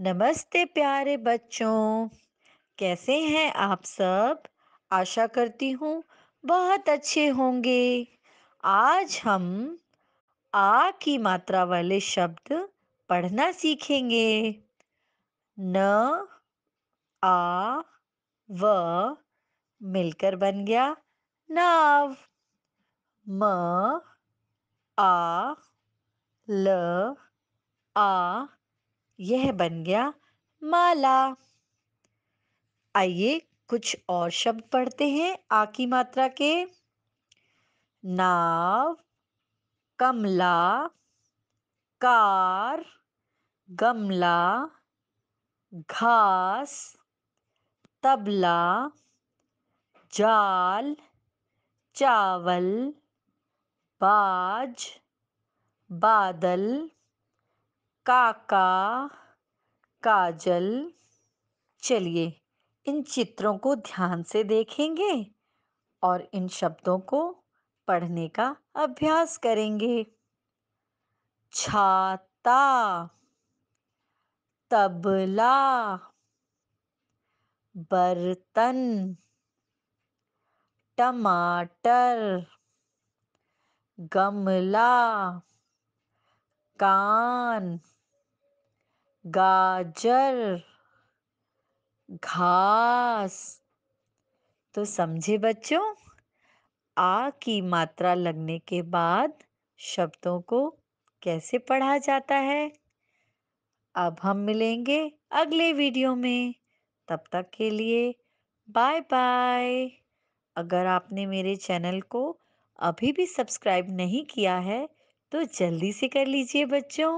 नमस्ते प्यारे बच्चों कैसे हैं आप सब आशा करती हूँ बहुत अच्छे होंगे आज हम आ की मात्रा वाले शब्द पढ़ना सीखेंगे न आ व मिलकर बन गया नाव म आ ल आ यह बन गया माला आइए कुछ और शब्द पढ़ते हैं आ की मात्रा के नाव कमला कार गमला घास तबला जाल चावल बाज बादल काका काजल चलिए इन चित्रों को ध्यान से देखेंगे और इन शब्दों को पढ़ने का अभ्यास करेंगे छाता तबला बर्तन टमाटर गमला कान गाजर घास तो समझे बच्चों आ की मात्रा लगने के बाद शब्दों को कैसे पढ़ा जाता है अब हम मिलेंगे अगले वीडियो में तब तक के लिए बाय बाय अगर आपने मेरे चैनल को अभी भी सब्सक्राइब नहीं किया है तो जल्दी से कर लीजिए बच्चों